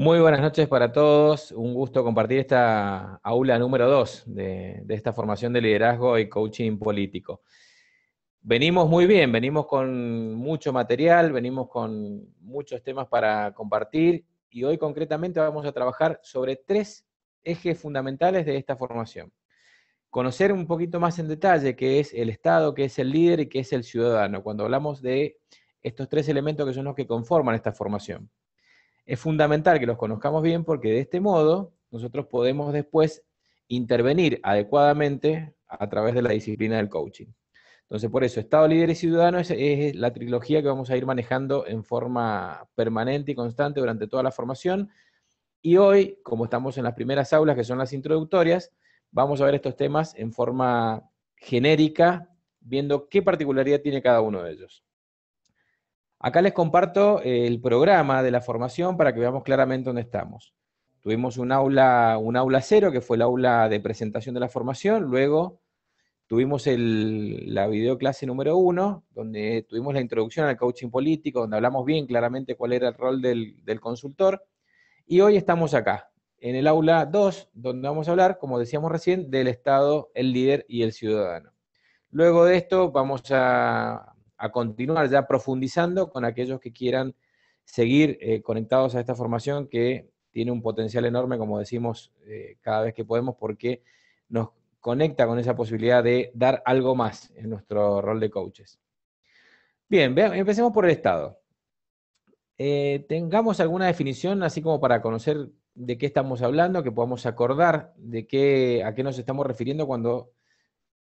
Muy buenas noches para todos. Un gusto compartir esta aula número 2 de, de, esta formación de liderazgo y coaching político. Venimos muy bien, venimos con mucho material, venimos con muchos temas para compartir y hoy concretamente vamos a trabajar sobre tres ejes fundamentales de esta formación. Conocer un poquito más en detalle qué es el Estado, qué es el líder y qué es el ciudadano, cuando hablamos de estos tres elementos que son los que conforman esta formación es fundamental que los conozcamos bien porque de este modo nosotros podemos después intervenir adecuadamente a través de la disciplina del coaching. Entonces, por eso, Estado, Líder y Ciudadano es, la trilogía que vamos a ir manejando en forma permanente y constante durante toda la formación. Y hoy, como estamos en las primeras aulas, que son las introductorias, vamos a ver estos temas en forma genérica, viendo qué particularidad tiene cada uno de ellos. Acá les comparto eh, el programa de la formación para que veamos claramente dónde estamos. Tuvimos un aula, un aula cero, que fue el aula de presentación de la formación, luego tuvimos la videoclase número uno, donde tuvimos la introducción al coaching político, donde hablamos bien claramente cuál era el rol del, del consultor, y hoy estamos acá, en el aula 2, donde vamos a hablar, como decíamos recién, del Estado, el líder y el ciudadano. Luego de esto vamos a a continuar ya profundizando con aquellos que quieran seguir eh, conectados a esta formación que tiene un potencial enorme, como decimos eh, cada vez que podemos, porque nos conecta con esa posibilidad de dar algo más en nuestro rol de coaches. Bien, empecemos por el Estado. Eh, tengamos alguna definición, así como para conocer de qué estamos hablando, que podamos acordar de qué, a qué nos estamos refiriendo cuando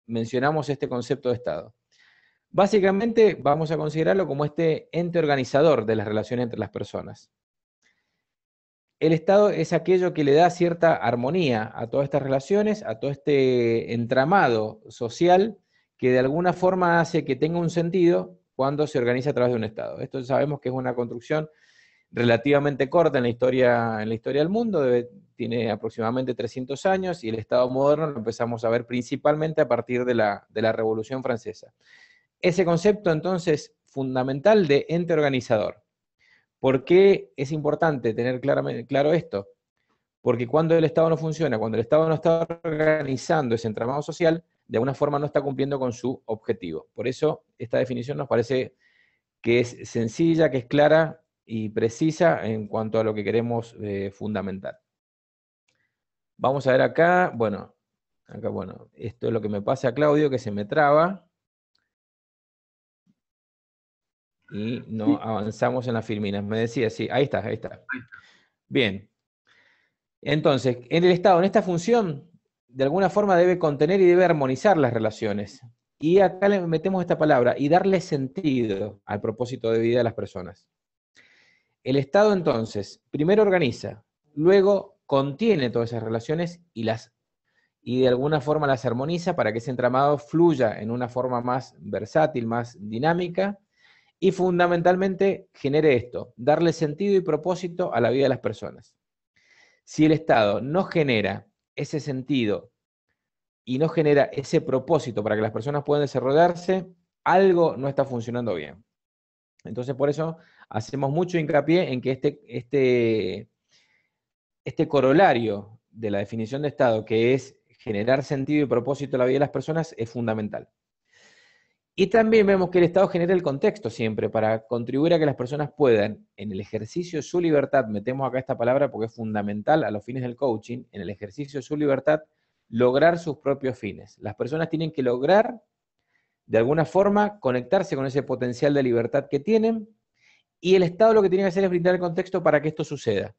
mencionamos este concepto de Estado. Básicamente vamos a considerarlo como este ente organizador de las relaciones entre las personas. El Estado es aquello que le da cierta armonía a todas estas relaciones, a todo este entramado social que de alguna forma hace que tenga un sentido cuando se organiza a través de un Estado. Esto sabemos que es una construcción relativamente corta en la historia, en la historia del mundo, tiene aproximadamente 300 años y el Estado moderno lo empezamos a ver principalmente a partir de la Revolución Francesa ese concepto entonces fundamental de ente organizador. ¿Por qué es importante tener claro esto? Porque cuando el Estado no funciona, cuando el Estado no está organizando ese entramado social, de alguna forma no está cumpliendo con su objetivo. Por eso esta definición nos parece que es sencilla, que es clara y precisa en cuanto a lo que queremos eh, fundamentar. Vamos a ver acá, bueno, acá bueno, esto es lo que me pasa a Claudio, que se me traba. y no avanzamos en las firminas, Me decía, sí, ahí está, ahí está. Bien. Entonces, en el Estado, en esta función, de alguna forma debe contener y debe armonizar las relaciones. Y acá le metemos esta palabra, y darle sentido al propósito de vida de las personas. El Estado entonces, primero organiza, luego contiene todas esas relaciones y las y de alguna forma las armoniza para que ese entramado fluya en una forma más versátil, más dinámica, y fundamentalmente genere esto, darle sentido y propósito a la vida de las personas. Si el Estado no genera ese sentido y no genera ese propósito para que las personas puedan desarrollarse, algo no está funcionando bien. Entonces, por eso hacemos mucho hincapié en que este, este, este corolario de la definición de Estado, que es generar sentido y propósito a la vida de las personas, es fundamental. Y también vemos que el Estado genera el contexto siempre para contribuir a que las personas puedan, en el ejercicio de su libertad, metemos acá esta palabra porque es fundamental a los fines del coaching, en el ejercicio de su libertad, lograr sus propios fines. Las personas tienen que lograr, de alguna forma, conectarse con ese potencial de libertad que tienen y el Estado lo que tiene que hacer es brindar el contexto para que esto suceda.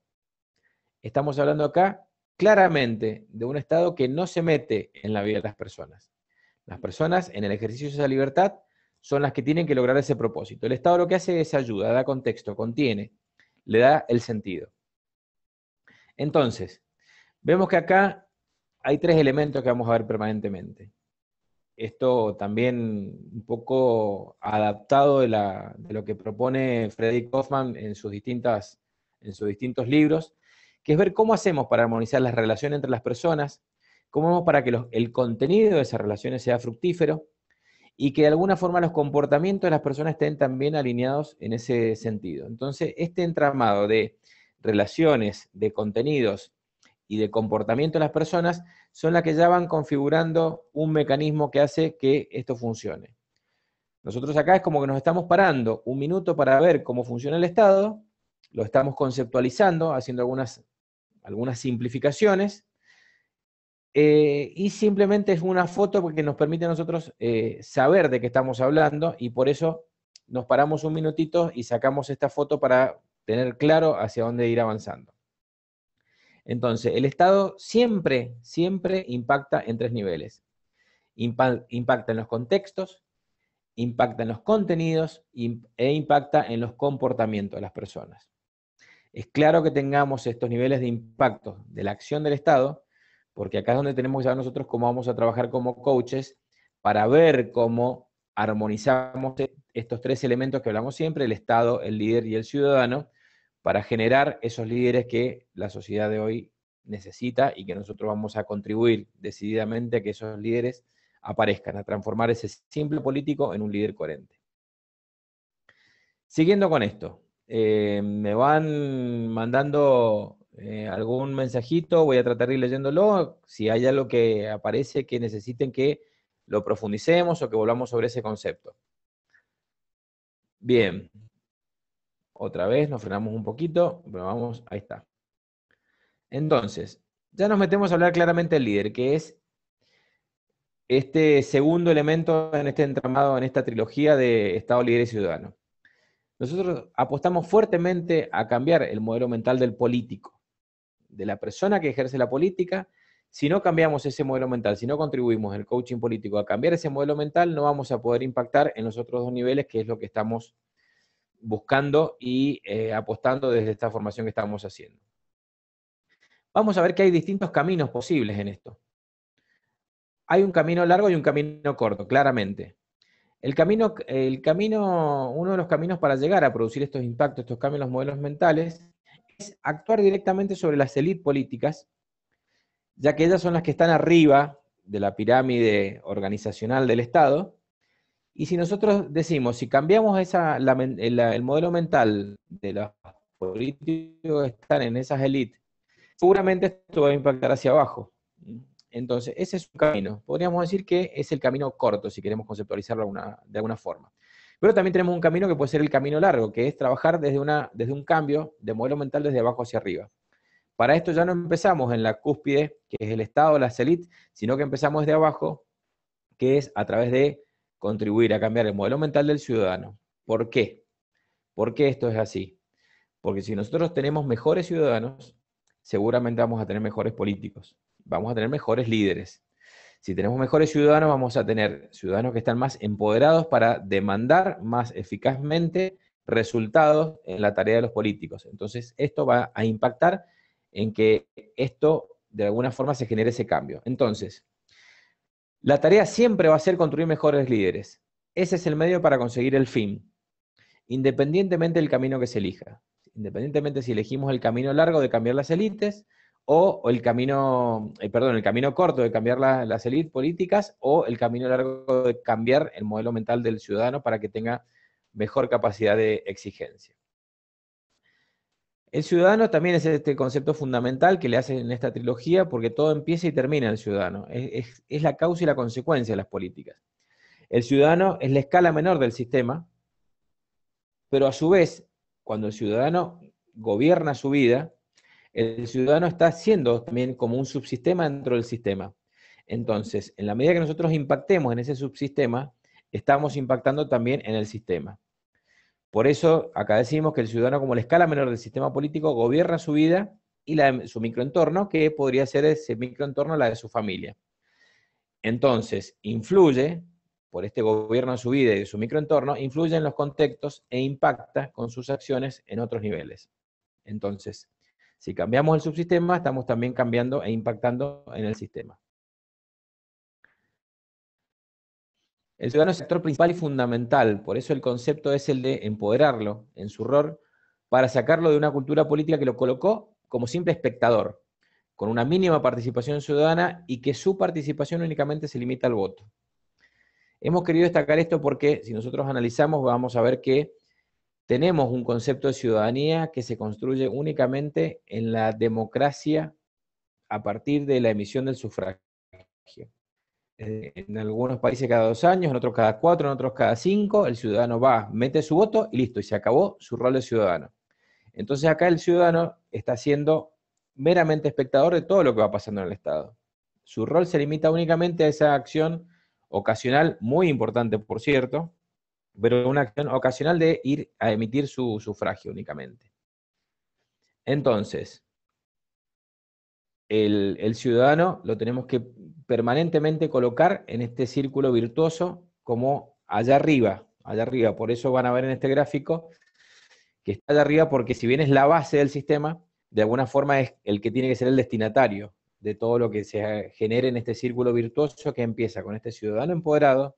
Estamos hablando acá claramente de un Estado que no se mete en la vida de las personas. Las personas en el ejercicio de esa libertad son las que tienen que lograr ese propósito. El Estado lo que hace es ayuda, da contexto, contiene, le da el sentido. Entonces, vemos que acá hay tres elementos que vamos a ver permanentemente. Esto también un poco adaptado de, lo que propone Freddy Kaufman en sus, distintas, en sus distintos libros, que es ver cómo hacemos para armonizar las relaciones entre las personas, cómo vamos para que el contenido de esas relaciones sea fructífero y que de alguna forma los comportamientos de las personas estén también alineados en ese sentido. Entonces, este entramado de relaciones, de contenidos y de comportamiento de las personas son las que ya van configurando un mecanismo que hace que esto funcione. Nosotros acá es como que nos estamos parando un minuto para ver cómo funciona el Estado, lo estamos conceptualizando, haciendo algunas, algunas simplificaciones, eh, y simplemente es una foto que nos permite a nosotros eh, saber de qué estamos hablando y por eso nos paramos un minutito y sacamos esta foto para tener claro hacia dónde ir avanzando. Entonces, el Estado siempre, siempre impacta en tres niveles. Impacta en los contextos, impacta en los contenidos e impacta en los comportamientos de las personas. Es claro que tengamos estos niveles de impacto de la acción del Estado, porque acá es donde tenemos que saber nosotros cómo vamos a trabajar como coaches para ver cómo armonizamos e-, estos tres elementos que hablamos siempre, el Estado, el líder y el ciudadano, para generar esos líderes que la sociedad de hoy necesita y que nosotros vamos a contribuir decididamente a que esos líderes aparezcan, a transformar ese simple político en un líder coherente. Siguiendo con esto, eh, me van mandando eh, algún mensajito, voy a tratar de ir leyéndolo. Si hay algo que aparece que necesiten que lo profundicemos o que volvamos sobre ese concepto. Bien. Otra vez, nos frenamos un poquito, pero vamos, ahí está. Entonces, ya nos metemos a hablar claramente del líder, que es este segundo elemento en este entramado, en esta trilogía de Estado, líder y ciudadano. Nosotros apostamos fuertemente a cambiar el modelo mental del político de la persona que ejerce la política, si no cambiamos ese modelo mental, si no contribuimos el coaching político a cambiar ese modelo mental, no vamos a poder impactar en los otros dos niveles, que es lo que estamos buscando y eh, apostando desde esta formación que estamos haciendo. Vamos a ver que hay distintos caminos posibles en esto. Hay un camino largo y un camino corto, claramente. El camino, el camino, uno de los caminos para llegar a producir estos impactos, estos cambios en los modelos mentales, es actuar directamente sobre las élites políticas, ya que ellas son las que están arriba de la pirámide organizacional del Estado. Y si nosotros decimos, si cambiamos eh, el modelo mental de los políticos que están en esas élites, seguramente esto va a impactar hacia abajo. Entonces, ese es un camino. Podríamos decir que es el camino corto, si queremos conceptualizarlo de alguna forma. Pero también tenemos un camino que puede ser el camino largo, que es trabajar desde, un cambio de modelo mental desde abajo hacia arriba. Para esto ya no empezamos en la cúspide, que es el Estado, la élites, sino que empezamos desde abajo, que es a través de contribuir a cambiar el modelo mental del ciudadano. ¿Por qué? ¿Por qué esto es así? Porque si nosotros tenemos mejores ciudadanos, seguramente vamos a tener mejores políticos, vamos a tener mejores líderes, si tenemos mejores ciudadanos, vamos a tener ciudadanos que están más empoderados para demandar más eficazmente resultados en la tarea de los políticos. Entonces, esto va a impactar en que esto, de alguna forma, se genere ese cambio. Entonces, la tarea siempre va a ser construir mejores líderes. Ese es el medio para conseguir el fin, independientemente del camino que se elija. Independientemente si elegimos el camino largo de cambiar las élites, o, el camino, eh, perdón, el camino corto de cambiar las élites políticas o el camino largo de cambiar el modelo mental del ciudadano para que tenga mejor capacidad de exigencia. El ciudadano también es este concepto fundamental que le hacen en esta trilogía porque todo empieza y termina en el ciudadano. es la causa y la consecuencia de las políticas. El ciudadano es la escala menor del sistema, pero a su vez, cuando el ciudadano gobierna su vida, el ciudadano está siendo también como un subsistema dentro del sistema. Entonces, en la medida que nosotros impactemos en ese subsistema, estamos impactando también en el sistema. Por eso, acá decimos que el ciudadano, como la escala menor del sistema político, gobierna su vida y su microentorno, que podría ser ese microentorno la de su familia. Entonces, influye, por este gobierno de su vida y su microentorno, influye en los contextos e impacta con sus acciones en otros niveles. Entonces, si cambiamos el subsistema, estamos también cambiando e impactando en el sistema. El ciudadano es el actor principal y fundamental, por eso el concepto es el de empoderarlo en su rol para sacarlo de una cultura política que lo colocó como simple espectador, con una mínima participación ciudadana y que su participación únicamente se limita al voto. Hemos querido destacar esto porque si nosotros analizamos vamos a ver que tenemos un concepto de ciudadanía que se construye únicamente en la democracia a partir de la emisión del sufragio. Eh, en algunos países cada dos años, en otros cada cuatro, en otros cada cinco, el ciudadano va, mete su voto y listo, y se acabó su rol de ciudadano. Entonces acá el ciudadano está siendo meramente espectador de todo lo que va pasando en el Estado. Su rol se limita únicamente a esa acción ocasional, muy importante por cierto, pero una acción ocasional de ir a emitir su sufragio únicamente. Entonces, el, ciudadano lo tenemos que permanentemente colocar en este círculo virtuoso como allá arriba, allá arriba. Por eso van a ver en este gráfico que está allá arriba porque si bien es la base del sistema, de alguna forma es el que tiene que ser el destinatario de todo lo que se genere en este círculo virtuoso que empieza con este ciudadano empoderado,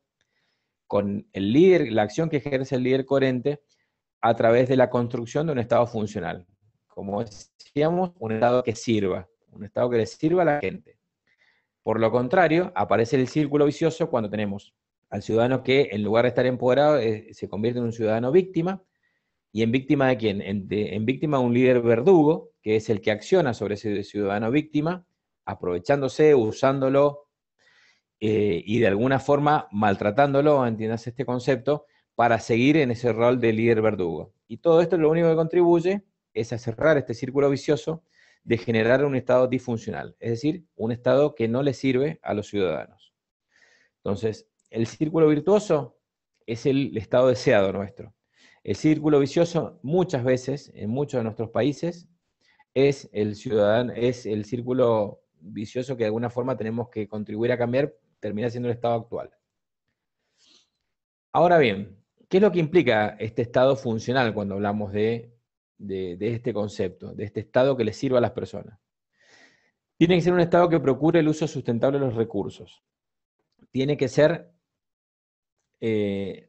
con el líder, la acción que ejerce el líder coherente a través de la construcción de un Estado funcional. Como decíamos, un Estado que sirva, un Estado que le sirva a la gente. Por lo contrario, aparece el círculo vicioso cuando tenemos al ciudadano que, en lugar de estar empoderado, eh, se convierte en un ciudadano víctima. ¿Y en víctima de quién? En, en víctima de un líder verdugo, que es el que acciona sobre ese ciudadano víctima, aprovechándose, usándolo, eh, y de alguna forma maltratándolo, entiendas este concepto, para seguir en ese rol de líder verdugo. Y todo esto lo único que contribuye es a cerrar este círculo vicioso de generar un estado disfuncional, es decir, un estado que no le sirve a los ciudadanos. Entonces, el círculo virtuoso es el estado deseado nuestro. El círculo vicioso muchas veces, en muchos de nuestros países, es el ciudadano, es el círculo vicioso que de alguna forma tenemos que contribuir a cambiar termina siendo el estado actual. Ahora bien, ¿qué es lo que implica este estado funcional cuando hablamos de, este concepto, de este estado que le sirva a las personas? Tiene que ser un estado que procure el uso sustentable de los recursos. Tiene que ser, eh,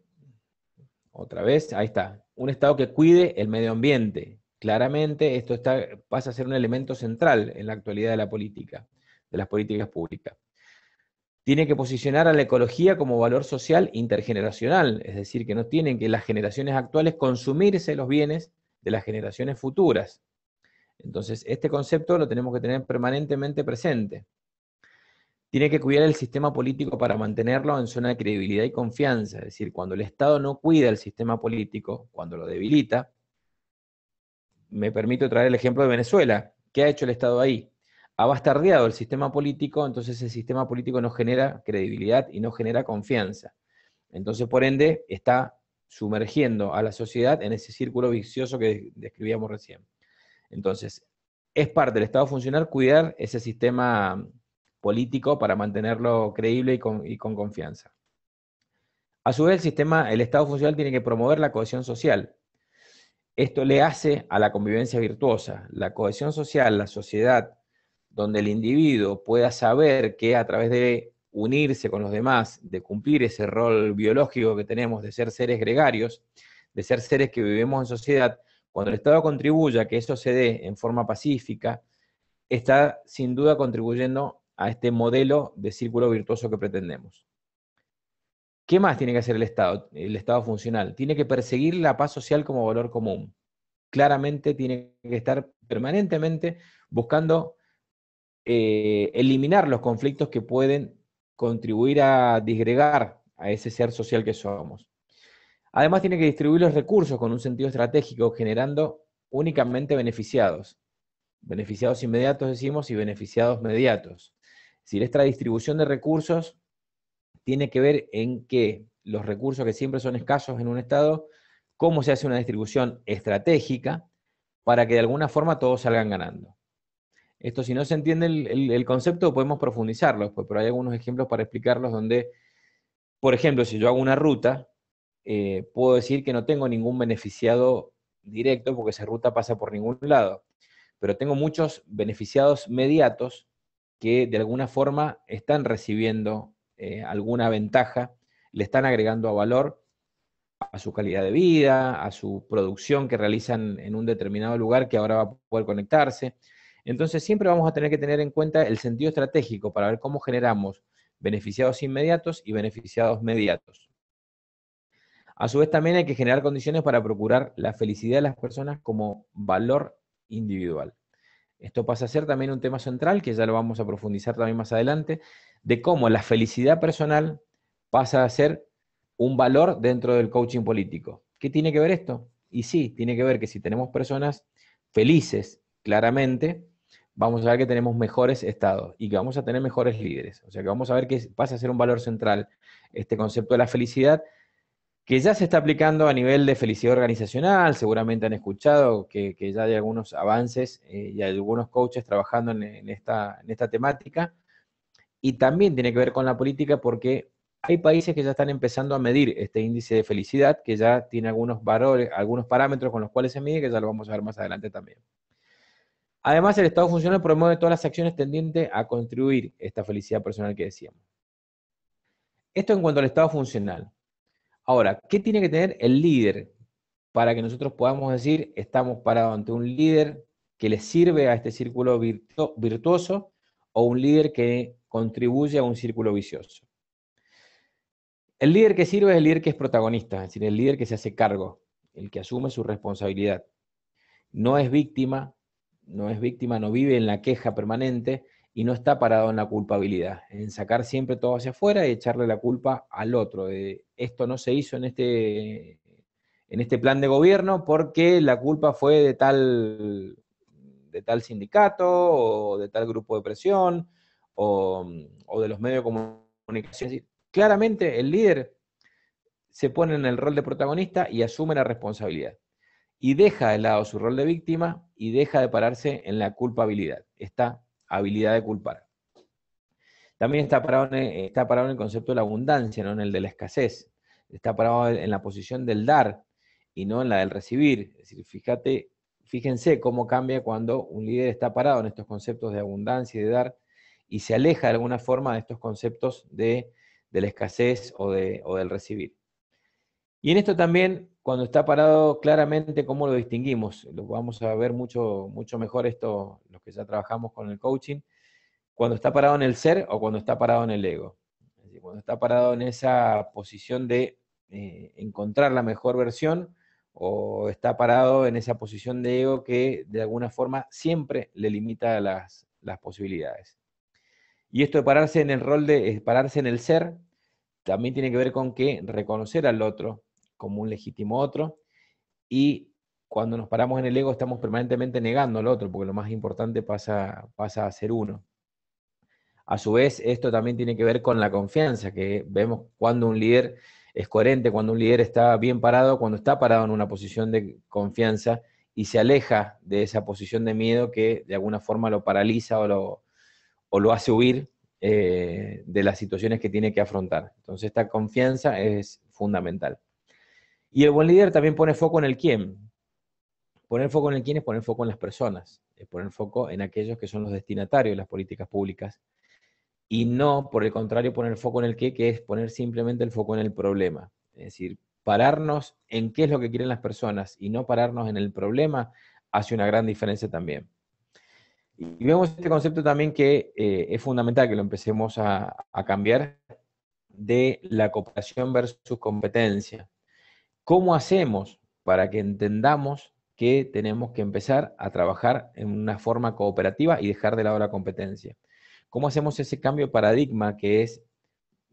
otra vez, ahí está, un estado que cuide el medio ambiente. Claramente esto está, pasa a ser un elemento central en la actualidad de la política, de las políticas públicas tiene que posicionar a la ecología como valor social intergeneracional, es decir, que no tienen que las generaciones actuales consumirse los bienes de las generaciones futuras. Entonces, este concepto lo tenemos que tener permanentemente presente. Tiene que cuidar el sistema político para mantenerlo en zona de credibilidad y confianza, es decir, cuando el Estado no cuida el sistema político, cuando lo debilita, me permito traer el ejemplo de Venezuela. ¿Qué ha hecho el Estado ahí? ha bastardeado el sistema político, entonces el sistema político no genera credibilidad y no genera confianza. Entonces, por ende, está sumergiendo a la sociedad en ese círculo vicioso que describíamos recién. Entonces, es parte del Estado funcional cuidar ese sistema político para mantenerlo creíble y con, confianza. A su vez, el sistema, el Estado funcional tiene que promover la cohesión social. Esto le hace a la convivencia virtuosa. La cohesión social, la sociedad, donde el individuo pueda saber que a través de unirse con los demás, de cumplir ese rol biológico que tenemos de ser seres gregarios, de ser seres que vivimos en sociedad, cuando el Estado contribuya a que eso se dé en forma pacífica, está sin duda contribuyendo a este modelo de círculo virtuoso que pretendemos. ¿Qué más tiene que hacer el Estado? El Estado funcional. Tiene que perseguir la paz social como valor común. Claramente tiene que estar permanentemente buscando eh, eliminar los conflictos que pueden contribuir a disgregar a ese ser social que somos. Además, tiene que distribuir los recursos con un sentido estratégico, generando únicamente beneficiados. Beneficiados inmediatos, decimos, y beneficiados mediatos. Si decir, esta distribución de recursos tiene que ver en que los recursos que siempre son escasos en un Estado, cómo se hace una distribución estratégica para que de alguna forma todos salgan ganando. Esto, si no se entiende el, concepto, podemos profundizarlo pero hay algunos ejemplos para explicarlos donde, por ejemplo, si yo hago una ruta, eh, puedo decir que no tengo ningún beneficiado directo porque esa ruta pasa por ningún lado, pero tengo muchos beneficiados mediatos que de alguna forma están recibiendo eh, alguna ventaja, le están agregando a valor a su calidad de vida, a su producción que realizan en un determinado lugar que ahora va a poder conectarse. Entonces siempre vamos a tener que tener en cuenta el sentido estratégico para ver cómo generamos beneficiados inmediatos y beneficiados mediatos. A su vez también hay que generar condiciones para procurar la felicidad de las personas como valor individual. Esto pasa a ser también un tema central, que ya lo vamos a profundizar también más adelante, de cómo la felicidad personal pasa a ser un valor dentro del coaching político. ¿Qué tiene que ver esto? Y sí, tiene que ver que si tenemos personas felices, claramente, vamos a ver que tenemos mejores estados y que vamos a tener mejores líderes. O sea que vamos a ver que pasa a ser un valor central este concepto de la felicidad, que ya se está aplicando a nivel de felicidad organizacional, seguramente han escuchado que, ya hay algunos avances eh, y hay algunos coaches trabajando en, en, esta, en esta temática, y también tiene que ver con la política porque hay países que ya están empezando a medir este índice de felicidad, que ya tiene algunos valores, algunos parámetros con los cuales se mide, que ya lo vamos a ver más adelante también. Además, el Estado funcional promueve todas las acciones tendientes a contribuir esta felicidad personal que decíamos. Esto en cuanto al Estado funcional. Ahora, ¿qué tiene que tener el líder para que nosotros podamos decir estamos parados ante un líder que le sirve a este círculo virtuoso o un líder que contribuye a un círculo vicioso? El líder que sirve es el líder que es protagonista, es decir, el líder que se hace cargo, el que asume su responsabilidad. No es víctima, no es víctima, no vive en la queja permanente y no está parado en la culpabilidad, en sacar siempre todo hacia afuera y echarle la culpa al otro. esto no se hizo en este, en este plan de gobierno porque la culpa fue de tal, de tal sindicato o de tal grupo de presión o, o de los medios de comunicación. Claramente el líder se pone en el rol de protagonista y asume la responsabilidad y deja de lado su rol de víctima y deja de pararse en la culpabilidad, esta habilidad de culpar. También está parado en, eh, está parado en el concepto de la abundancia, no en el de la escasez. Está parado en la posición del dar y no en la del recibir. Es decir, fíjate, fíjense cómo cambia cuando un líder está parado en estos conceptos de abundancia y de dar y se aleja de alguna forma de estos conceptos de, la escasez o, de, o del recibir. Y en esto también, cuando está parado claramente, cómo lo distinguimos. Lo vamos a ver mucho, mucho mejor esto, los que ya trabajamos con el coaching, cuando está parado en el ser o cuando está parado en el ego. Cuando está parado en esa posición de eh, encontrar la mejor versión o está parado en esa posición de ego que de alguna forma siempre le limita las, las posibilidades. Y esto de pararse en el rol de pararse en el ser también tiene que ver con que reconocer al otro, como un legítimo otro, y cuando nos paramos en el ego estamos permanentemente negando al otro, porque lo más importante pasa, a ser uno. A su vez, esto también tiene que ver con la confianza, que vemos cuando un líder es coherente, cuando un líder está bien parado, cuando está parado en una posición de confianza y se aleja de esa posición de miedo que de alguna forma lo paraliza o lo, o lo hace huir eh, de las situaciones que tiene que afrontar. Entonces esta confianza es fundamental. Y el buen líder también pone foco en el quién. Poner foco en el quién es poner foco en las personas, es poner foco en aquellos que son los destinatarios de las políticas públicas y no, por el contrario, poner foco en el qué, que es poner simplemente el foco en el problema. Es decir, pararnos en qué es lo que quieren las personas y no pararnos en el problema hace una gran diferencia también. Y vemos este concepto también que eh, es fundamental que lo empecemos a cambiar de la cooperación versus competencia. ¿Cómo hacemos para que entendamos que tenemos que empezar a trabajar en una forma cooperativa y dejar de lado la competencia? ¿Cómo hacemos ese cambio de paradigma que es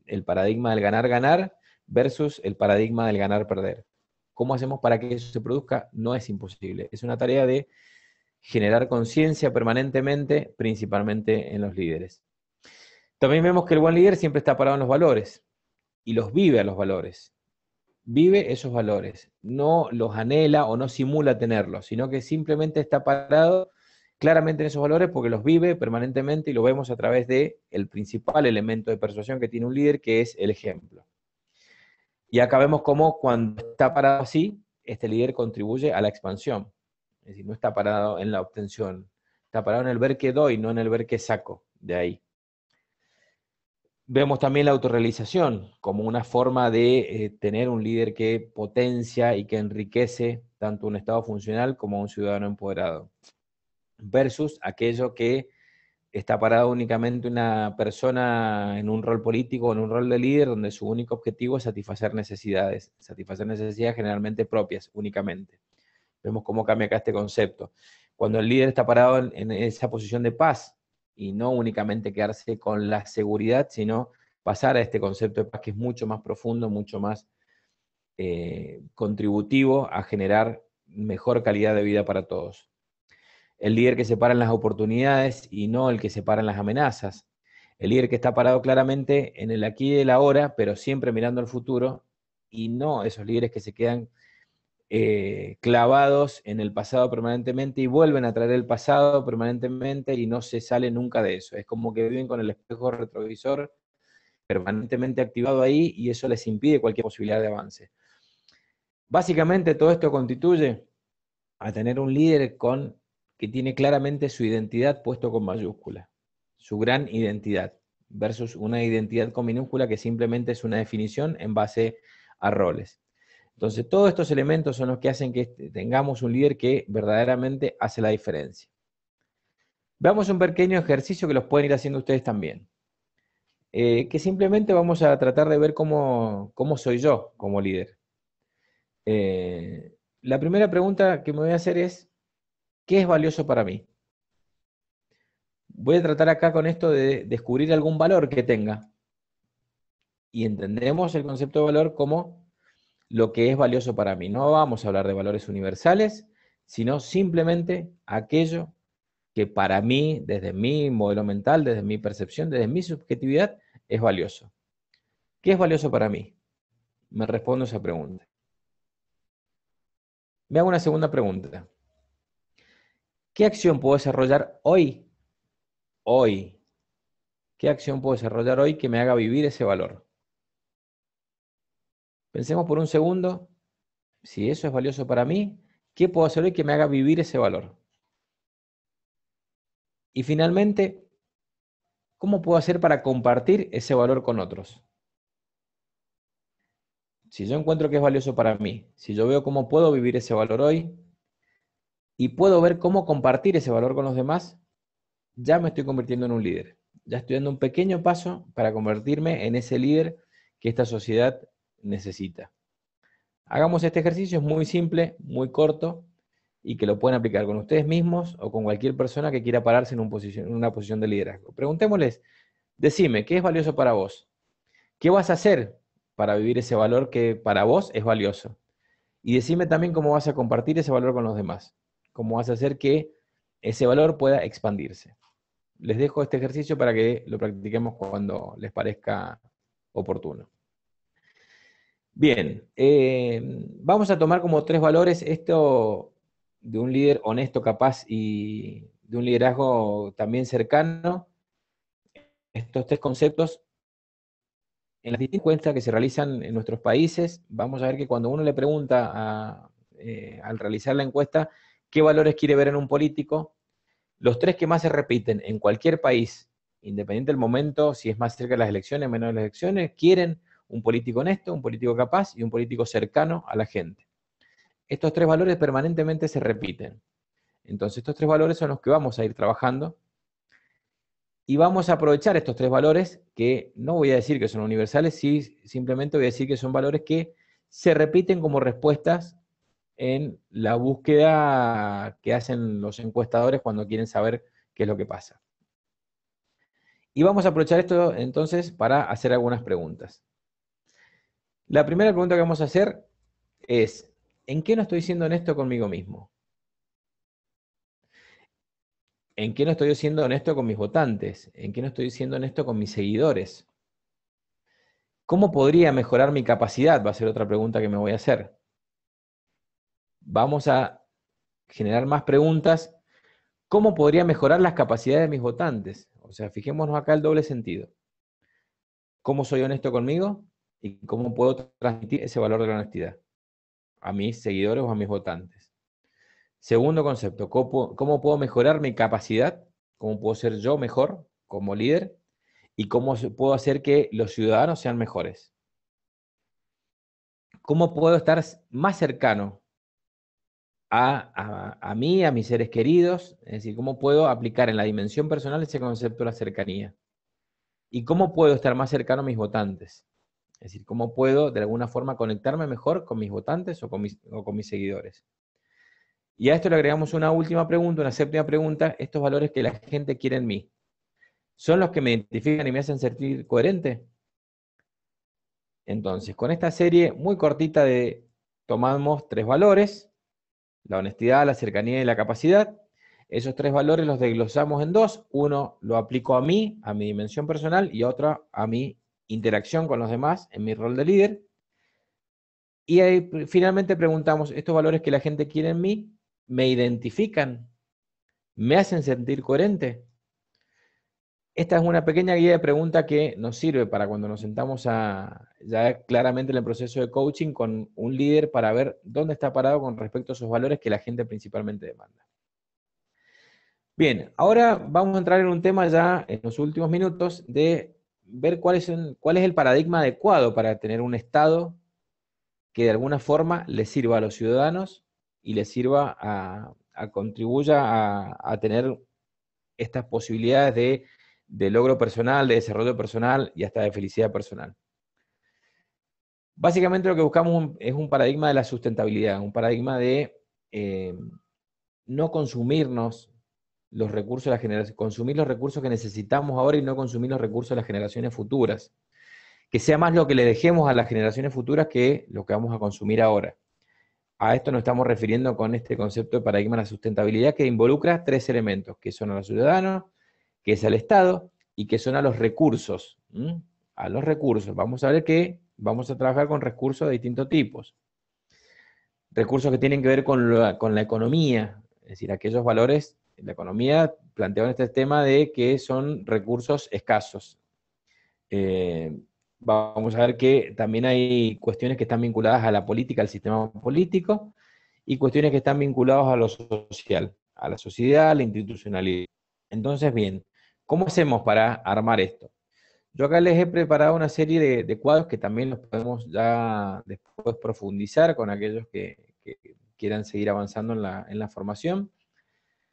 el paradigma del ganar-ganar versus el paradigma del ganar-perder? ¿Cómo hacemos para que eso se produzca? No es imposible. Es una tarea de generar conciencia permanentemente, principalmente en los líderes. También vemos que el buen líder siempre está parado en los valores y los vive a los valores vive esos valores, no los anhela o no simula tenerlos, sino que simplemente está parado claramente en esos valores porque los vive permanentemente y lo vemos a través de el principal elemento de persuasión que tiene un líder, que es el ejemplo. Y acá vemos cómo cuando está parado así, este líder contribuye a la expansión. Es decir, no está parado en la obtención, está parado en el ver qué doy, no en el ver qué saco de ahí. Vemos también la autorrealización como una forma de eh, tener un líder que potencia y que enriquece tanto un Estado funcional como un ciudadano empoderado, versus aquello que está parado únicamente una persona en un rol político, en un rol de líder, donde su único objetivo es satisfacer necesidades, satisfacer necesidades generalmente propias únicamente. Vemos cómo cambia acá este concepto. Cuando el líder está parado en esa posición de paz, y no únicamente quedarse con la seguridad, sino pasar a este concepto de paz que es mucho más profundo, mucho más eh, contributivo a generar mejor calidad de vida para todos. El líder que separa en las oportunidades y no el que separa en las amenazas. El líder que está parado claramente en el aquí y el ahora, pero siempre mirando al futuro, y no esos líderes que se quedan eh, clavados en el pasado permanentemente y vuelven a traer el pasado permanentemente y no se sale nunca de eso. Es como que viven con el espejo retrovisor permanentemente activado ahí y eso les impide cualquier posibilidad de avance. Básicamente todo esto constituye a tener un líder con, que tiene claramente su identidad puesto con mayúscula, su gran identidad, versus una identidad con minúscula que simplemente es una definición en base a roles. Entonces, todos estos elementos son los que hacen que este, tengamos un líder que verdaderamente hace la diferencia. Veamos un pequeño ejercicio que los pueden ir haciendo ustedes también. Eh, que simplemente vamos a tratar de ver cómo, soy yo como líder. Eh, la primera pregunta que me voy a hacer es, ¿qué es valioso para mí? Voy a tratar acá con esto de descubrir algún valor que tenga. Y entendemos el concepto de valor como lo que es valioso para mí. No vamos a hablar de valores universales, sino simplemente aquello que para mí, desde mi modelo mental, desde mi percepción, desde mi subjetividad, es valioso. ¿Qué es valioso para mí? Me respondo esa pregunta. Me hago una segunda pregunta. ¿Qué acción puedo desarrollar hoy? Hoy. ¿Qué acción puedo desarrollar hoy que me haga vivir ese valor? Pensemos por un segundo, si eso es valioso para mí, ¿qué puedo hacer hoy que me haga vivir ese valor? Y finalmente, ¿cómo puedo hacer para compartir ese valor con otros? Si yo encuentro que es valioso para mí, si yo veo cómo puedo vivir ese valor hoy y puedo ver cómo compartir ese valor con los demás, ya me estoy convirtiendo en un líder. Ya estoy dando un pequeño paso para convertirme en ese líder que esta sociedad necesita. Hagamos este ejercicio, es muy simple, muy corto y que lo pueden aplicar con ustedes mismos o con cualquier persona que quiera pararse en, una posición de liderazgo. Preguntémosles, decime, ¿qué es valioso para vos? ¿Qué vas a hacer para vivir ese valor que para vos es valioso? Y decime también cómo vas a compartir ese valor con los demás, cómo vas a hacer que ese valor pueda expandirse. Les dejo este ejercicio para que lo practiquemos cuando les parezca oportuno. Bien, eh, vamos a tomar como tres valores esto de un líder honesto, capaz y de un liderazgo también cercano. Estos tres conceptos en las distintas encuestas que se realizan en nuestros países, vamos a ver que cuando uno le pregunta eh, al realizar la encuesta qué valores quiere ver en un político, los tres que más se repiten en cualquier país, independiente del momento, si es más cerca de las elecciones, menos de las elecciones, quieren un político honesto, un político capaz y un político cercano a la gente. Estos tres valores permanentemente se repiten. Entonces, estos tres valores son los que vamos a ir trabajando y vamos a aprovechar estos tres valores que no voy a decir que son universales, sí, simplemente voy a decir que son valores que se repiten como respuestas en la búsqueda que hacen los encuestadores cuando quieren saber qué es lo que pasa. Y vamos a aprovechar esto entonces para hacer algunas preguntas. La primera pregunta que vamos a hacer es, ¿en qué no estoy siendo honesto conmigo mismo? ¿En qué no estoy siendo honesto con mis votantes? ¿En qué no estoy siendo honesto con mis seguidores? ¿Cómo podría mejorar mi capacidad? Va a ser otra pregunta que me voy a hacer. Vamos a generar más preguntas. ¿Cómo podría mejorar las capacidades de mis votantes? O sea, fijémonos acá el doble sentido. ¿Cómo soy honesto conmigo? y cómo puedo transmitir ese valor de la honestidad a mis seguidores o a mis votantes. Segundo concepto, ¿cómo, puedo mejorar mi capacidad? ¿Cómo puedo ser yo mejor como líder? ¿Y cómo puedo hacer que los ciudadanos sean mejores? ¿Cómo puedo estar más cercano a mí, a mis seres queridos? Es decir, ¿cómo puedo aplicar en la dimensión personal ese concepto de la cercanía? ¿Y cómo puedo estar más cercano a mis votantes? Es decir, cómo puedo de alguna forma conectarme mejor con mis votantes o con mis, seguidores. Y a esto le agregamos una última pregunta, una séptima pregunta, estos valores que la gente quiere en mí. ¿Son los que me identifican y me hacen sentir coherente? Entonces, con esta serie muy cortita de tomamos tres valores, la honestidad, la cercanía y la capacidad, esos tres valores los desglosamos en dos, uno lo aplico a mí, a mi dimensión personal, y otro a mí interacción con los demás en mi rol de líder. Y finalmente preguntamos, ¿estos valores que la gente quiere en mí me identifican? ¿Me hacen sentir coherente? Esta es una pequeña guía de pregunta que nos sirve para cuando nos sentamos a, ya claramente en el proceso de coaching con un líder para ver dónde está parado con respecto a esos valores que la gente principalmente demanda. Bien, ahora vamos a entrar en un tema ya en los últimos minutos de ver cuál es, el paradigma adecuado para tener un Estado que de alguna forma le sirva a los ciudadanos y le sirva a, contribuya a, tener estas posibilidades de, logro personal, de desarrollo personal y hasta de felicidad personal. Básicamente lo que buscamos es un paradigma de la sustentabilidad, un paradigma de eh, no consumirnos los recursos de consumir los recursos que necesitamos ahora y no consumir los recursos de las generaciones futuras. Que sea más lo que le dejemos a las generaciones futuras que lo que vamos a consumir ahora. A esto nos estamos refiriendo con este concepto de paradigma de la sustentabilidad que involucra tres elementos, que son a los ciudadanos, que es al Estado y que son a los recursos. A los recursos. Vamos a ver que vamos a trabajar con recursos de distintos tipos. Recursos que tienen que ver con la, con la economía, es decir, aquellos valores la economía planteaban este tema de que son recursos escasos. Eh, vamos a ver que también hay cuestiones que están vinculadas a la política, al sistema político, y cuestiones que están vinculadas a lo social, a la sociedad, a la institucionalidad. Entonces, bien, ¿cómo hacemos para armar esto? Yo acá les he preparado una serie de, cuadros que también los podemos ya después profundizar con aquellos que, quieran seguir avanzando en la formación.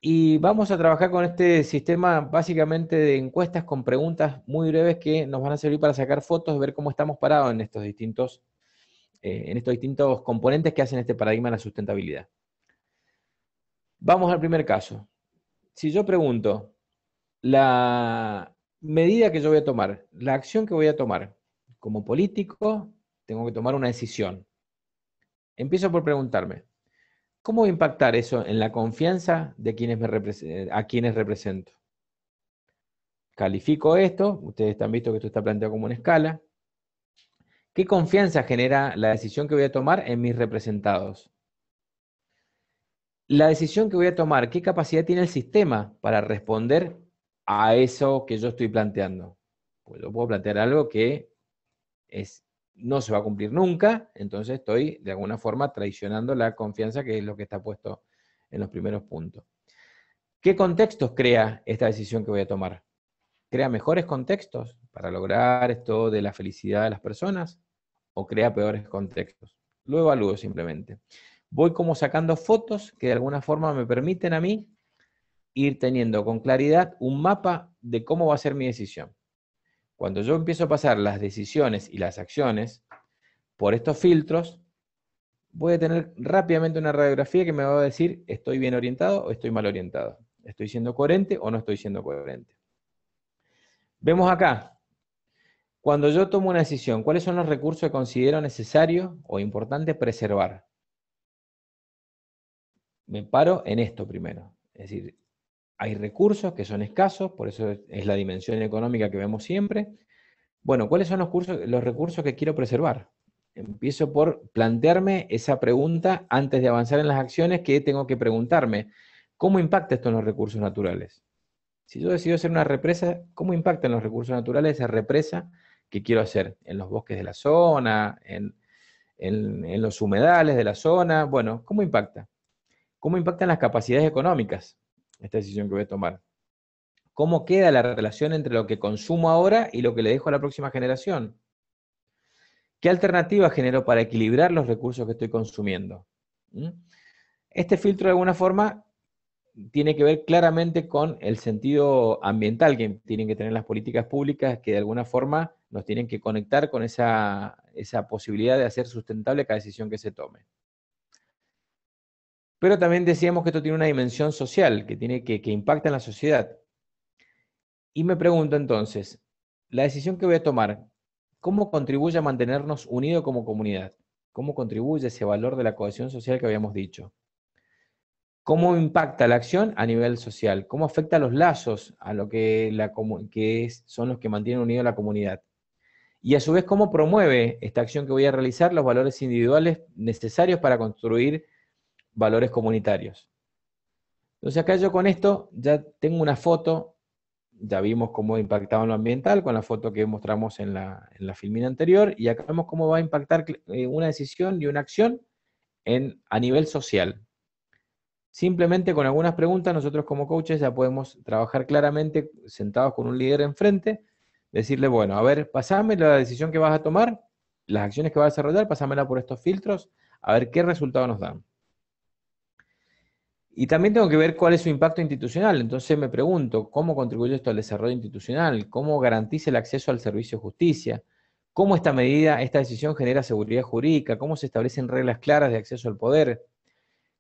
Y vamos a trabajar con este sistema básicamente de encuestas con preguntas muy breves que nos van a servir para sacar fotos, ver cómo estamos parados en estos distintos, eh, en estos distintos componentes que hacen este paradigma de la sustentabilidad. Vamos al primer caso. Si yo pregunto, la medida que yo voy a tomar, la acción que voy a tomar, como político tengo que tomar una decisión. Empiezo por preguntarme, ¿Cómo va a impactar eso en la confianza de quienes me eh, a quienes represento? Califico esto, ustedes han visto que esto está planteado como una escala. ¿Qué confianza genera la decisión que voy a tomar en mis representados? La decisión que voy a tomar, ¿qué capacidad tiene el sistema para responder a eso que yo estoy planteando? Pues yo puedo plantear algo que es no se va a cumplir nunca, entonces estoy de alguna forma traicionando la confianza que es lo que está puesto en los primeros puntos. ¿Qué contextos crea esta decisión que voy a tomar? ¿Crea mejores contextos para lograr esto de la felicidad de las personas o crea peores contextos? Lo evalúo simplemente. Voy como sacando fotos que de alguna forma me permiten a mí ir teniendo con claridad un mapa de cómo va a ser mi decisión. Cuando yo empiezo a pasar las decisiones y las acciones por estos filtros, voy a tener rápidamente una radiografía que me va a decir estoy bien orientado o estoy mal orientado. ¿Estoy siendo coherente o no estoy siendo coherente? Vemos acá, cuando yo tomo una decisión, ¿cuáles son los recursos que considero necesarios o importante preservar? Me paro en esto primero. Es decir, hay recursos que son escasos, por eso es la dimensión económica que vemos siempre. Bueno, ¿cuáles son los, los recursos que quiero preservar? Empiezo por plantearme esa pregunta antes de avanzar en las acciones que tengo que preguntarme. ¿Cómo impacta esto en los recursos naturales? Si yo decido hacer una represa, ¿cómo impacta en los recursos naturales esa represa que quiero hacer? ¿En los bosques de la zona? En, en los humedales de la zona? Bueno, ¿cómo impacta? ¿Cómo impactan las capacidades económicas? esta decisión que voy a tomar. ¿Cómo queda la relación entre lo que consumo ahora y lo que le dejo a la próxima generación? ¿Qué alternativas genero para equilibrar los recursos que estoy consumiendo? ¿Mm? Este filtro de alguna forma tiene que ver claramente con el sentido ambiental que tienen que tener las políticas públicas, que de alguna forma nos tienen que conectar con esa posibilidad de hacer sustentable cada decisión que se tome. Pero también decíamos que esto tiene una dimensión social, que, tiene que, impacta en la sociedad. Y me pregunto entonces, la decisión que voy a tomar, ¿cómo contribuye a mantenernos unidos como comunidad? ¿Cómo contribuye ese valor de la cohesión social que habíamos dicho? ¿Cómo impacta la acción a nivel social? ¿Cómo afecta a los lazos, a lo que, son los que mantienen a la comunidad? Y a su vez, ¿cómo promueve esta acción que voy a realizar los valores individuales necesarios para construir valores comunitarios. Entonces acá yo con esto ya tengo una foto, ya vimos cómo impactaba en lo ambiental con la foto que mostramos en la, filmina anterior, y acá vemos cómo va a impactar eh, una decisión y una acción en, a nivel social. Simplemente con algunas preguntas nosotros como coaches ya podemos trabajar claramente sentados con un líder enfrente, decirle, bueno, a ver, pasame la decisión que vas a tomar, las acciones que vas a desarrollar, pasámela por estos filtros, a ver qué resultado nos dan. Y también tengo que ver cuál es su impacto institucional. Entonces me pregunto, ¿cómo contribuye esto al desarrollo institucional? ¿Cómo garantiza el acceso al servicio de justicia? ¿Cómo esta medida, esta decisión genera seguridad jurídica? ¿Cómo se establecen reglas claras de acceso al poder?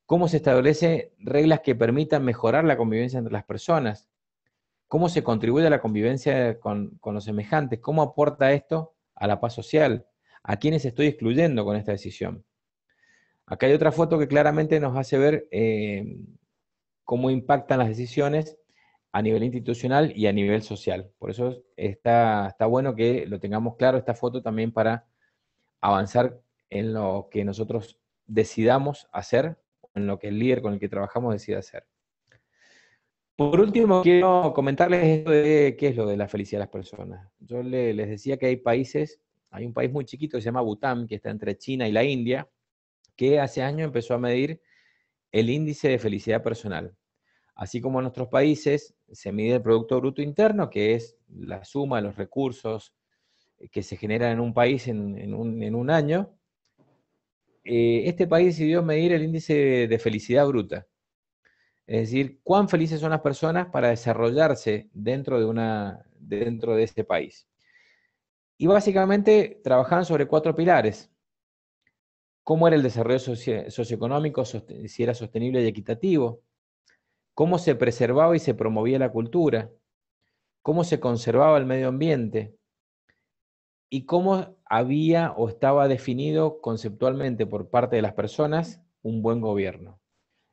¿Cómo se establecen reglas que permitan mejorar la convivencia entre las personas? ¿Cómo se contribuye a la convivencia con, con los semejantes? ¿Cómo aporta esto a la paz social? ¿A quiénes estoy excluyendo con esta decisión? Acá hay otra foto que claramente nos hace ver eh, cómo impactan las decisiones a nivel institucional y a nivel social. Por eso está, está bueno que lo tengamos claro esta foto también para avanzar en lo que nosotros decidamos hacer, en lo que el líder con el que trabajamos decide hacer. Por último, quiero comentarles esto de qué es lo de la felicidad de las personas. Yo les decía que hay países, hay un país muy chiquito que se llama Bután, que está entre China y la India, que hace años empezó a medir el índice de felicidad personal. Así como en nuestros países se mide el Producto Bruto Interno, que es la suma de los recursos eh, que se generan en un país en, un, año, eh, este país decidió medir el índice de felicidad bruta. Es decir, cuán felices son las personas para desarrollarse dentro de, una, dentro de este país. Y básicamente trabajaban sobre cuatro pilares cómo era el desarrollo socioeconómico, si era sostenible y equitativo, cómo se preservaba y se promovía la cultura, cómo se conservaba el medio ambiente y cómo había o estaba definido conceptualmente por parte de las personas un buen gobierno.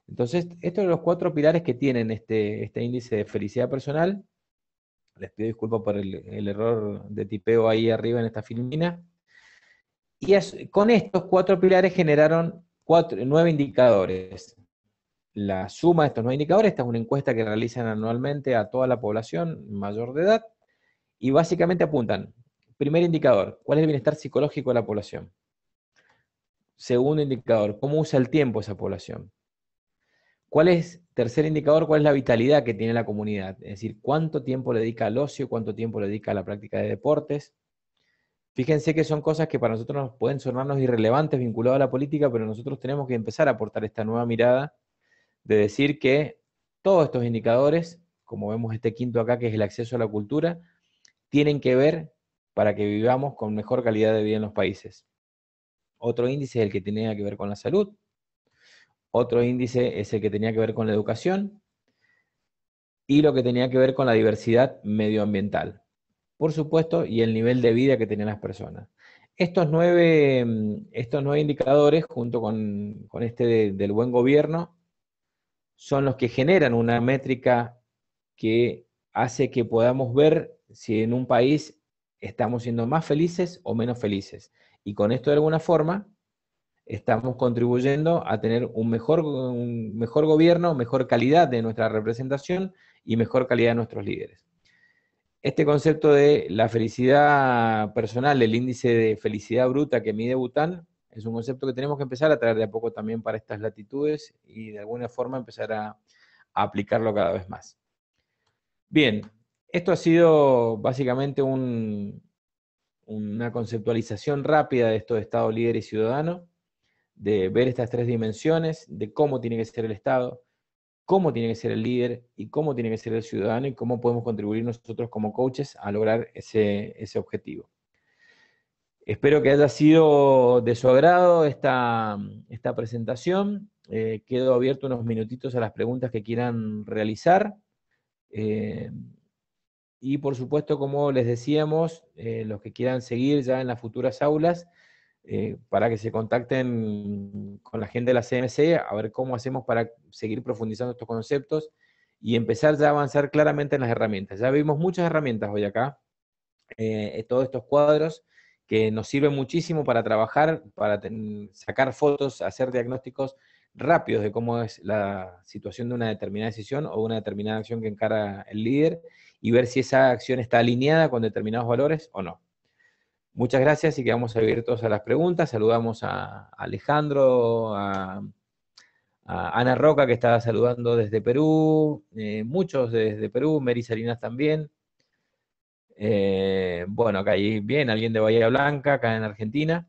Entonces, estos son los cuatro pilares que tienen este, este índice de felicidad personal. Les pido disculpas por el, el error de tipeo ahí arriba en esta filmina. Y con estos cuatro pilares generaron nueve indicadores. La suma de estos nueve indicadores, esta es una encuesta que realizan anualmente a toda la población mayor de edad, y básicamente apuntan, primer indicador, ¿cuál es el bienestar psicológico de la población? Segundo indicador, ¿cómo usa el tiempo esa población? ¿Cuál es, tercer indicador, cuál es la vitalidad que tiene la comunidad? Es decir, cuánto tiempo le dedica al ocio, cuánto tiempo le dedica a la práctica de deportes, Fíjense que son cosas que para nosotros nos pueden sonarnos irrelevantes vinculadas a la política, pero nosotros tenemos que empezar a aportar esta nueva mirada de decir que todos estos indicadores, como vemos este quinto acá, que es el acceso a la cultura, tienen que ver para que vivamos con mejor calidad de vida en los países. Otro índice es el que tenía que ver con la salud, otro índice es el que tenía que ver con la educación y lo que tenía que ver con la diversidad medioambiental por supuesto, y el nivel de vida que tenían las personas. Estos nueve, mm, estos indicadores, junto con, este del buen gobierno, son los que generan una métrica que hace que podamos ver si en un país estamos siendo más felices o menos felices. Y con esto de alguna forma estamos contribuyendo a tener un mejor, un mejor gobierno, mejor calidad de nuestra representación y mejor calidad de nuestros líderes este concepto de la felicidad personal, el índice de felicidad bruta que mide Bután, es un concepto que tenemos que empezar a traer de a poco también para estas latitudes y de alguna forma empezar a, aplicarlo cada vez más. Bien, esto ha sido básicamente una conceptualización rápida de esto de Estado líder y ciudadano, de ver estas tres dimensiones, de cómo tiene que ser el Estado, cómo tiene que ser el líder y cómo tiene que ser el ciudadano y cómo podemos contribuir nosotros como coaches a lograr ese, objetivo. Espero que haya sido de su agrado esta, presentación. Eh, quedo abierto unos minutitos a las preguntas que quieran realizar. Eh, y por supuesto, como les decíamos, eh, los que quieran seguir ya en las futuras aulas, eh, para que se contacten con la gente de la CMC, a ver cómo hacemos para seguir profundizando estos conceptos y empezar ya a avanzar claramente en las herramientas. Ya vimos muchas herramientas hoy acá, eh, eh, todos estos cuadros que nos sirven muchísimo para trabajar, para sacar fotos, hacer diagnósticos rápidos de cómo es la situación de una determinada decisión o una determinada acción que encara el líder y ver si esa acción está alineada con determinados valores o no. Muchas gracias y quedamos abiertos a las preguntas. Saludamos a Alejandro, a, Ana Roca que estaba saludando desde Perú, eh, muchos desde Perú, Mary Salinas también. Eh, bueno, acá hay bien, alguien de Bahía Blanca, acá en Argentina.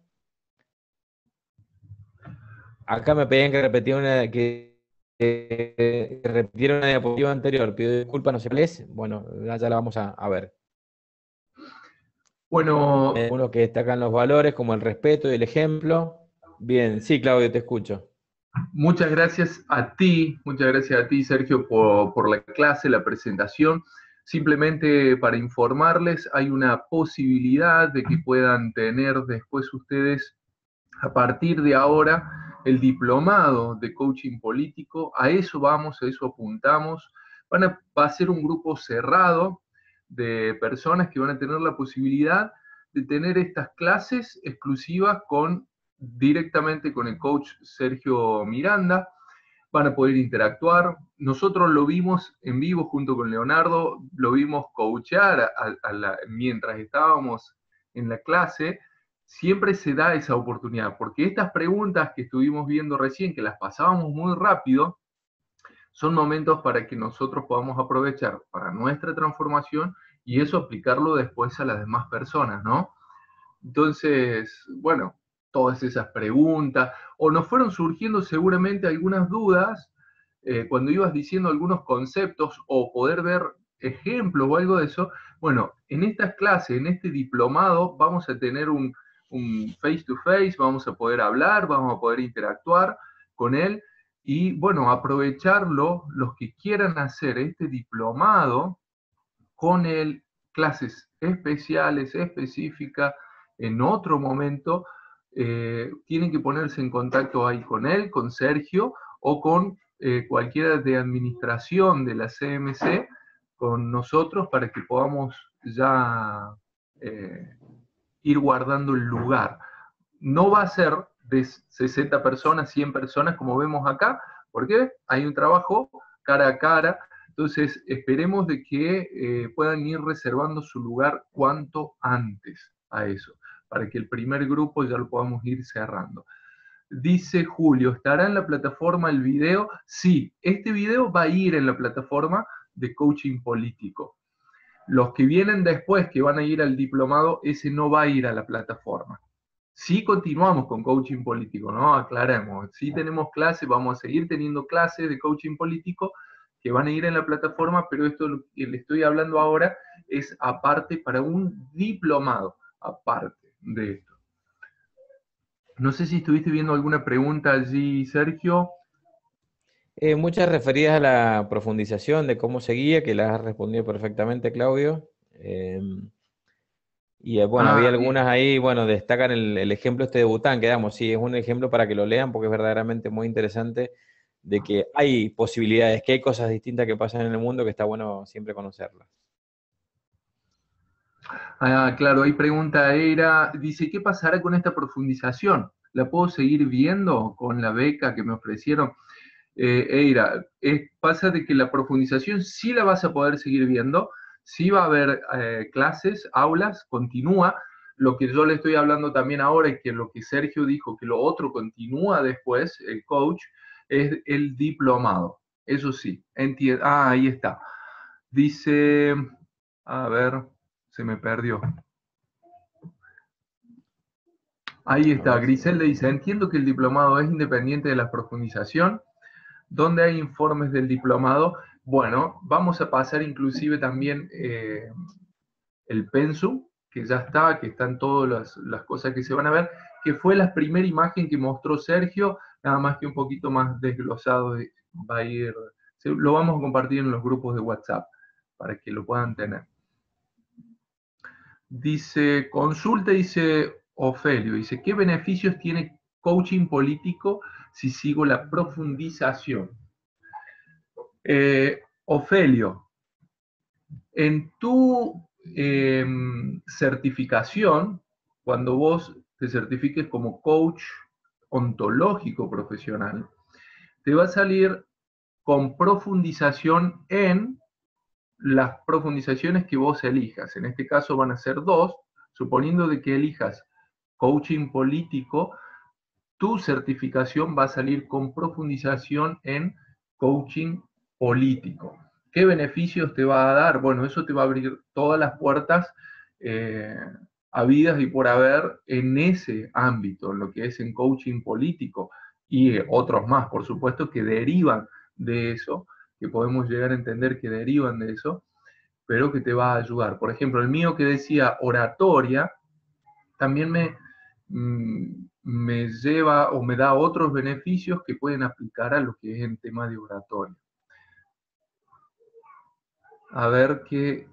Acá me pedían que repetiera una, que, que, una diapositiva anterior. Pido disculpas, no sé cuál es. Bueno, ya la vamos a ver. Bueno, uno que destacan los valores como el respeto y el ejemplo. Bien, sí, Claudio, te escucho. Muchas gracias a ti, muchas gracias a ti, Sergio, por, la clase, la presentación. Simplemente para informarles, hay una posibilidad de que puedan tener después ustedes, a partir de ahora, el diplomado de coaching político. A eso vamos, a eso apuntamos. Van va a ser un grupo cerrado, de personas que van a tener la posibilidad de tener estas clases exclusivas con, directamente con el coach Sergio Miranda. Van a poder interactuar. Nosotros lo vimos en vivo junto con Leonardo, lo vimos coachear mientras estábamos en la clase. Siempre se da esa oportunidad, porque estas preguntas que estuvimos viendo recién, que las pasábamos muy rápido, son momentos para que nosotros podamos aprovechar para nuestra transformación y eso aplicarlo después a las demás personas, ¿no? Entonces, bueno, todas esas preguntas, o nos fueron surgiendo seguramente algunas dudas eh, cuando ibas diciendo algunos conceptos o poder ver ejemplos o algo de eso. Bueno, en estas clases, en este diplomado, vamos a tener un face to face, vamos a poder hablar, vamos a poder interactuar con él y bueno, aprovecharlo los que quieran hacer este diplomado con él, clases especiales, específicas, en otro momento, eh, tienen que ponerse en contacto ahí con él, con Sergio o con eh, cualquiera de administración de la CMC, con nosotros para que podamos ya eh, ir guardando el lugar. No va a ser de 60 personas, 100 personas, como vemos acá, porque hay un trabajo cara a cara. Entonces, esperemos de que eh, puedan ir reservando su lugar cuanto antes a eso, para que el primer grupo ya lo podamos ir cerrando. Dice Julio, ¿estará en la plataforma el video? Sí, este video va a ir en la plataforma de coaching político. Los que vienen después, que van a ir al diplomado, ese no va a ir a la plataforma. Sí continuamos con coaching político, ¿no? Aclaremos. Sí tenemos clases, vamos a seguir teniendo clases de coaching político que van a ir en la plataforma, pero esto que le estoy hablando ahora es aparte para un diplomado, aparte de esto. No sé si estuviste viendo alguna pregunta allí, Sergio. Eh, muchas referidas a la profundización de cómo seguía, que la has respondido perfectamente, Claudio. Eh, y eh, bueno, había ah, algunas ahí, bueno, destacan el, el, ejemplo este de Bután, que damos, sí, es un ejemplo para que lo lean porque es verdaderamente muy interesante de que hay posibilidades, que hay cosas distintas que pasan en el mundo que está bueno siempre conocerlas. Ah, claro, hay pregunta Eira, dice, ¿qué pasará con esta profundización? ¿La puedo seguir viendo con la beca que me ofrecieron? Eh, Eira, pasa de que la profundización sí la vas a poder seguir viendo, sí va a haber eh, clases, aulas, continúa. Lo que yo le estoy hablando también ahora es que lo que Sergio dijo, que lo otro continúa después, el coach, es el diplomado. Eso sí, Ah, ahí está. Dice, a ver, se me perdió. Ahí está, Grisel le dice, entiendo que el diplomado es independiente de la profundización. ¿Dónde hay informes del diplomado? Bueno, vamos a pasar inclusive también eh, el pensum, que ya está, que están todas las, cosas que se van a ver, que fue la primera imagen que mostró Sergio, nada más que un poquito más desglosado va ir, lo vamos a compartir en los grupos de WhatsApp para que lo puedan tener. Dice, consulta, dice Ofelio, dice, ¿qué beneficios tiene coaching político si sigo la profundización? Eh, Ofelio, en tu em, certificación, cuando vos te certifiques como coach ontológico profesional, te va a salir con profundización en las profundizaciones que vos elijas. En este caso van a ser dos, suponiendo de que elijas coaching político, tu certificación va a salir con profundización en coaching político. ¿Qué beneficios te va a dar? Bueno, eso te va a abrir todas las puertas eh, habidas y por haber en ese ámbito, lo que es en coaching político y eh, otros más, por supuesto, que derivan de eso, que podemos llegar a entender que derivan de eso, pero que te va a ayudar. Por ejemplo, el mío que decía oratoria, también me, mm, me lleva o me da otros beneficios que pueden aplicar a lo que es en tema de oratoria a ver qué...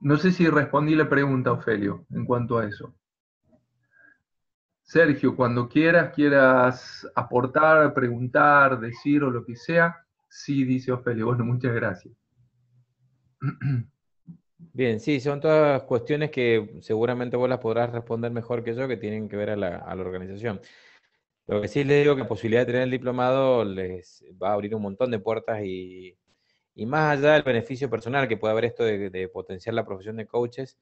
No sé si respondí la pregunta, Ofelio, en cuanto a eso. Sergio, cuando quieras, quieras aportar, preguntar, decir o lo que sea, sí, dice Ofelio. Bueno, muchas gracias. Bien, sí, son todas cuestiones que seguramente vos las podrás responder mejor que yo, que tienen que ver a la, organización. Lo que sí les digo que la posibilidad de tener el diplomado les va a abrir un montón de puertas y y más allá del beneficio personal que puede haber esto de, potenciar la profesión de coaches,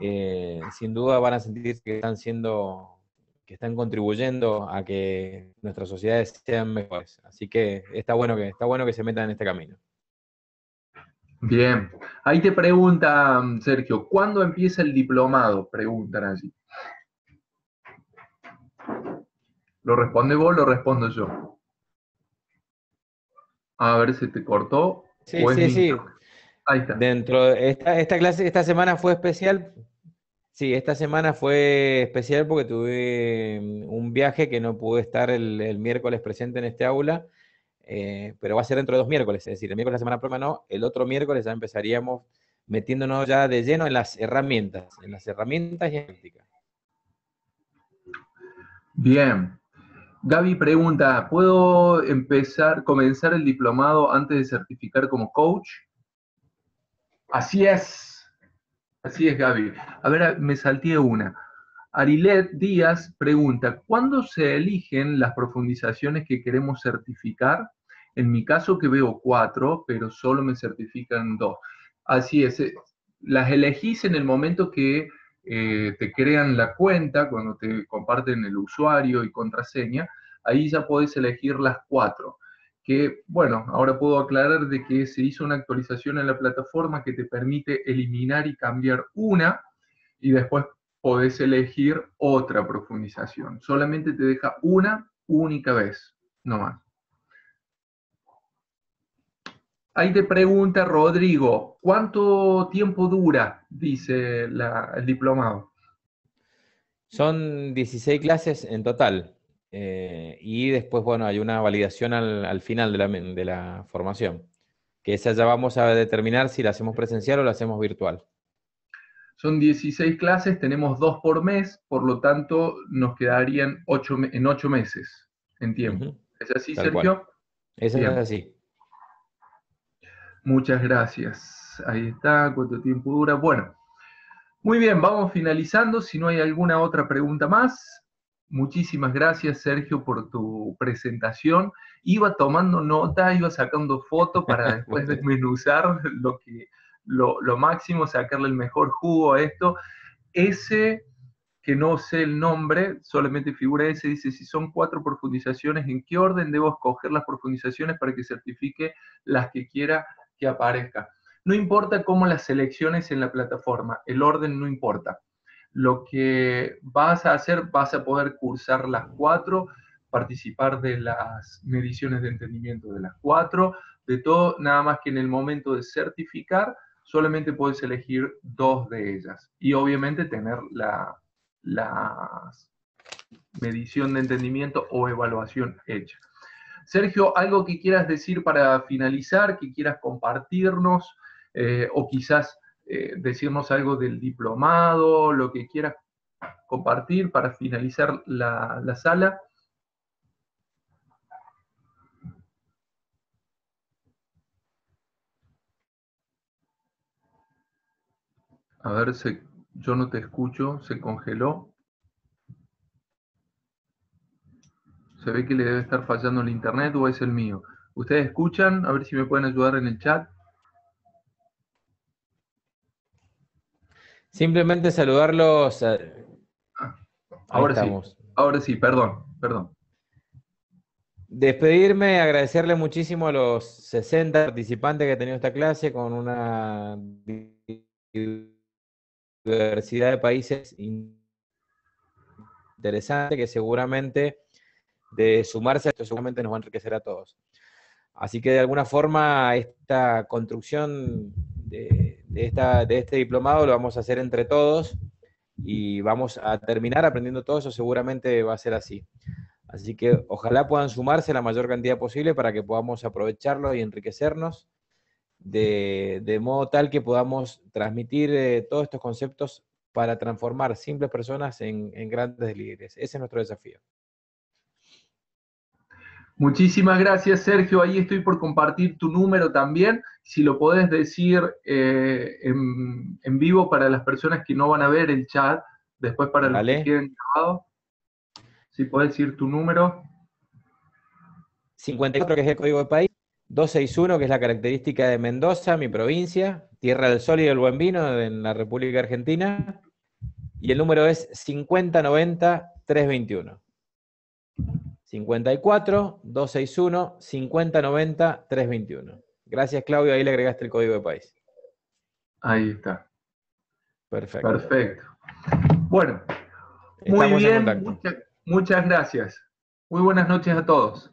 eh, sin duda van a sentir que están siendo, que están contribuyendo a que nuestras sociedades sean mejores. Así que está bueno que, está bueno que se metan en este camino. Bien, ahí te pregunta Sergio, ¿cuándo empieza el diplomado? Preguntan allí. ¿Lo responde vos lo respondo yo? A ver si te cortó. Sí, sí, sí. Ahí está. Dentro de esta, clase, esta semana fue especial. Sí, esta semana fue especial porque tuve mm, un viaje que no pude estar el, miércoles presente en este aula, eh, pero va a ser dentro de dos miércoles, es decir, el miércoles de la semana próxima no, el otro miércoles ya empezaríamos metiéndonos ya de lleno en las herramientas, en las herramientas y en la práctica. Bien, Gaby pregunta, ¿puedo empezar, comenzar el diplomado antes de certificar como coach? Así es, así es Gaby. A ver, me salté una. Arilet Díaz pregunta, ¿cuándo se eligen las profundizaciones que queremos certificar? En mi caso que veo cuatro, pero solo me certifican dos. Así es, eh, las elegís en el momento que eh, te crean la cuenta, cuando te comparten el usuario y contraseña, ahí ya podés elegir las cuatro. Que bueno, ahora puedo aclarar de que se hizo una actualización en la plataforma que te permite eliminar y cambiar una y después podés elegir otra profundización. Solamente te deja una única vez, no más. Ahí te pregunta Rodrigo, ¿cuánto tiempo dura, dice el diplomado? Son 16 clases en total. Eh, y después, bueno, hay una validación al, final de la, formación, que esa ya vamos a determinar si la hacemos presencial o la hacemos virtual. Son 16 clases, tenemos dos por mes, por lo tanto nos quedarían ocho, en ocho meses en tiempo. ¿Es así, Sergio? es así. Muchas gracias. Ahí está, cuánto tiempo dura. Bueno, muy bien, vamos finalizando. Si no hay alguna otra pregunta más, muchísimas gracias Sergio por tu presentación. Iba tomando nota, iba sacando fotos para después desmenuzar lo, que, lo, lo máximo, sacarle el mejor jugo a esto. Ese que no sé el nombre, solamente figura ese, dice si son cuatro profundizaciones, ¿en qué orden debo escoger las profundizaciones para que certifique las que quiera que aparezca. No importa cómo las selecciones en la plataforma, el orden no importa. Lo que vas a hacer, vas a poder cursar las cuatro, participar de las mediciones de entendimiento de las cuatro, de todo, nada más que en el momento de certificar, solamente puedes elegir dos de ellas. Y obviamente tener la, la medición de entendimiento o evaluación hecha. Sergio, algo que quieras decir para finalizar, que quieras compartirnos eh, o quizás eh, decirnos algo del diplomado, lo que quieras compartir para finalizar la, sala. A ver, se, yo no te escucho, se congeló. Se ve que le debe estar fallando el internet o es el mío. ¿Ustedes escuchan? A ver si me pueden ayudar en el chat. Simplemente saludarlos. Eh, ah, ahora sí, ahora sí, perdón, perdón. Despedirme, agradecerle muchísimo a los 60 participantes que ha tenido esta clase con una diversidad de países interesante que seguramente de sumarse a esto, seguramente nos va a enriquecer a todos. Así que de alguna forma esta construcción de, este diplomado lo vamos a hacer entre todos y vamos a terminar aprendiendo todo eso, seguramente va a ser así. Así que ojalá puedan sumarse la mayor cantidad posible para que podamos aprovecharlo y enriquecernos de, modo tal que podamos transmitir eh, todos estos conceptos para transformar simples personas en grandes líderes. Ese es nuestro desafío. Muchísimas gracias, Sergio. Ahí estoy por compartir tu número también. Si lo podés decir eh, en, vivo para las personas que no van a ver el chat, después para los que queden grabados. Si podés decir tu número. 54, que es el código de país. 261, que es la característica de Mendoza, mi provincia, Tierra del Sol y del Buen Vino, en la República Argentina. Y el número es 5090-321. 54 261 5090 321. Gracias, Claudio. Ahí le agregaste el código de país. Ahí está. Perfecto. Perfecto. Bueno, muy bien. Muchas, muchas gracias. Muy buenas noches a todos.